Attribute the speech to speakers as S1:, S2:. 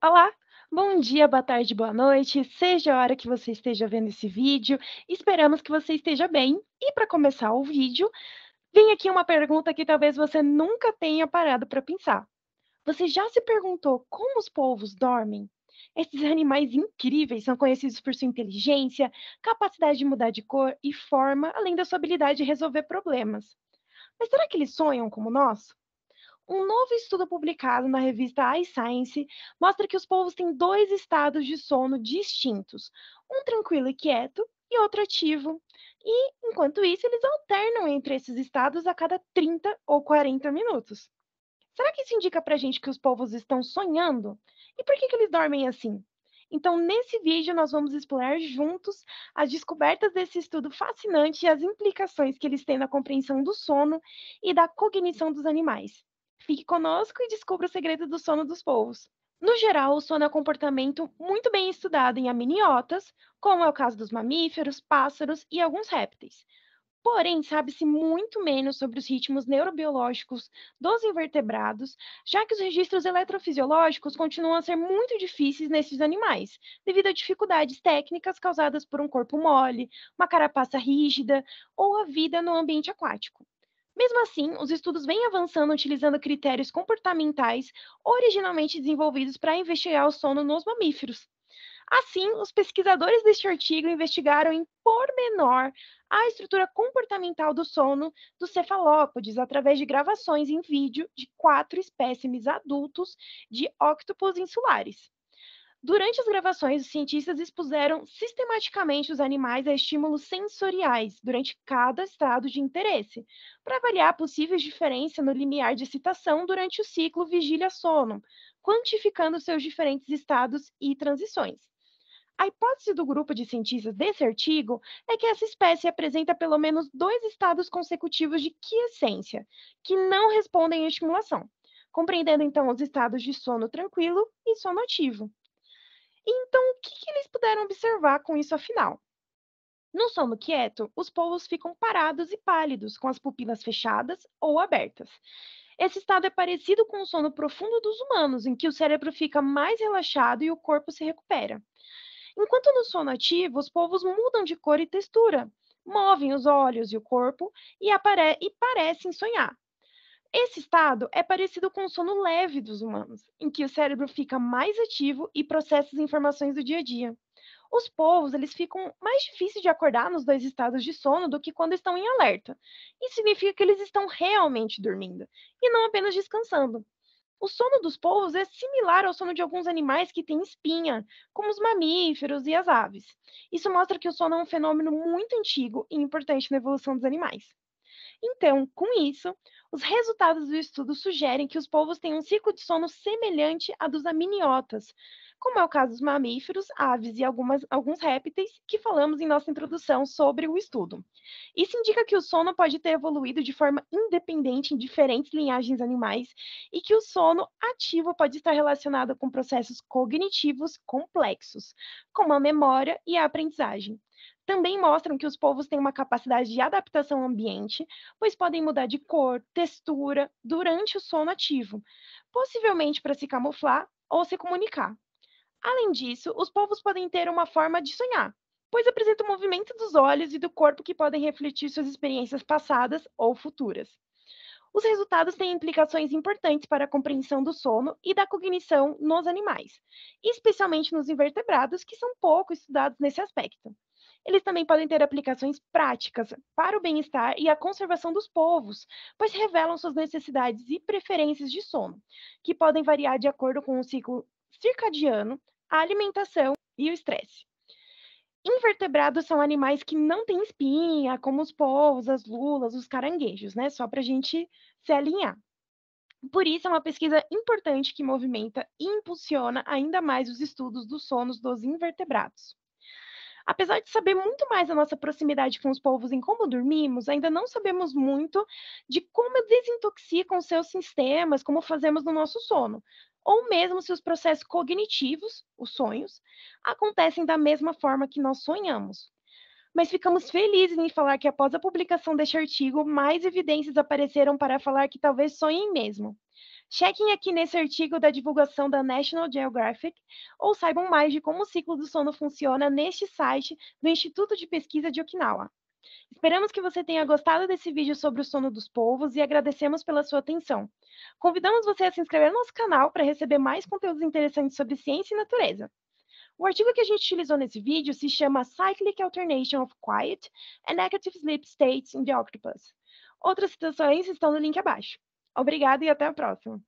S1: Olá! Bom dia, boa tarde, boa noite, seja a hora que você esteja vendo esse vídeo. Esperamos que você esteja bem. E para começar o vídeo, vem aqui uma pergunta que talvez você nunca tenha parado para pensar. Você já se perguntou como os polvos dormem? Esses animais incríveis são conhecidos por sua inteligência, capacidade de mudar de cor e forma, além da sua habilidade de resolver problemas. Mas será que eles sonham como nós? Um novo estudo publicado na revista iScience mostra que os povos têm dois estados de sono distintos: um tranquilo e quieto e outro ativo. E, enquanto isso, eles alternam entre esses estados a cada 30 ou 40 minutos. Será que isso indica para a gente que os povos estão sonhando? E por que, que eles dormem assim? Então, nesse vídeo, nós vamos explorar juntos as descobertas desse estudo fascinante e as implicações que eles têm na compreensão do sono e da cognição dos animais. Fique conosco e descubra o segredo do sono dos povos. No geral, o sono é um comportamento muito bem estudado em amniotas, como é o caso dos mamíferos, pássaros e alguns répteis. Porém, sabe-se muito menos sobre os ritmos neurobiológicos dos invertebrados, já que os registros eletrofisiológicos continuam a ser muito difíceis nesses animais, devido a dificuldades técnicas causadas por um corpo mole, uma carapaça rígida ou a vida no ambiente aquático. Mesmo assim, os estudos vêm avançando utilizando critérios comportamentais originalmente desenvolvidos para investigar o sono nos mamíferos. Assim, os pesquisadores deste artigo investigaram em pormenor a estrutura comportamental do sono dos cefalópodes através de gravações em vídeo de quatro espécimes adultos de octopus insulares. Durante as gravações, os cientistas expuseram sistematicamente os animais a estímulos sensoriais durante cada estado de interesse, para avaliar possíveis diferenças no limiar de excitação durante o ciclo vigília-sono, quantificando seus diferentes estados e transições. A hipótese do grupo de cientistas desse artigo é que essa espécie apresenta pelo menos dois estados consecutivos de quiescência, que não respondem à estimulação, compreendendo então os estados de sono tranquilo e sono ativo. Então, o que, que eles puderam observar com isso afinal? No sono quieto, os povos ficam parados e pálidos, com as pupilas fechadas ou abertas. Esse estado é parecido com o sono profundo dos humanos, em que o cérebro fica mais relaxado e o corpo se recupera. Enquanto no sono ativo, os polvos mudam de cor e textura, movem os olhos e o corpo e, e parecem sonhar, esse estado é parecido com o sono leve dos humanos, em que o cérebro fica mais ativo e processa as informações do dia a dia. Os povos, eles ficam mais difíceis de acordar nos dois estados de sono do que quando estão em alerta. Isso significa que eles estão realmente dormindo e não apenas descansando. O sono dos povos é similar ao sono de alguns animais que têm espinha, como os mamíferos e as aves. Isso mostra que o sono é um fenômeno muito antigo e importante na evolução dos animais. Então, com isso, os resultados do estudo sugerem que os povos têm um ciclo de sono semelhante a dos aminiotas, como é o caso dos mamíferos, aves e algumas, alguns répteis, que falamos em nossa introdução sobre o estudo. Isso indica que o sono pode ter evoluído de forma independente em diferentes linhagens animais e que o sono ativo pode estar relacionado com processos cognitivos complexos, como a memória e a aprendizagem também mostram que os povos têm uma capacidade de adaptação ao ambiente, pois podem mudar de cor, textura, durante o sono ativo, possivelmente para se camuflar ou se comunicar. Além disso, os povos podem ter uma forma de sonhar, pois apresentam o movimento dos olhos e do corpo que podem refletir suas experiências passadas ou futuras. Os resultados têm implicações importantes para a compreensão do sono e da cognição nos animais, especialmente nos invertebrados, que são pouco estudados nesse aspecto eles também podem ter aplicações práticas para o bem-estar e a conservação dos povos, pois revelam suas necessidades e preferências de sono, que podem variar de acordo com o ciclo circadiano, a alimentação e o estresse. Invertebrados são animais que não têm espinha, como os povos, as lulas, os caranguejos, né? Só para a gente se alinhar. Por isso, é uma pesquisa importante que movimenta e impulsiona ainda mais os estudos dos sonos dos invertebrados. Apesar de saber muito mais a nossa proximidade com os povos em como dormimos, ainda não sabemos muito de como desintoxicam seus sistemas, como fazemos no nosso sono, ou mesmo se os processos cognitivos, os sonhos, acontecem da mesma forma que nós sonhamos. Mas ficamos felizes em falar que após a publicação deste artigo, mais evidências apareceram para falar que talvez sonhem mesmo. Chequem aqui nesse artigo da divulgação da National Geographic ou saibam mais de como o ciclo do sono funciona neste site do Instituto de Pesquisa de Okinawa. Esperamos que você tenha gostado desse vídeo sobre o sono dos povos e agradecemos pela sua atenção. Convidamos você a se inscrever no nosso canal para receber mais conteúdos interessantes sobre ciência e natureza. O artigo que a gente utilizou nesse vídeo se chama Cyclic Alternation of Quiet and Active Sleep States in the Octopus. Outras citações estão no link abaixo. Obrigada e até a próxima.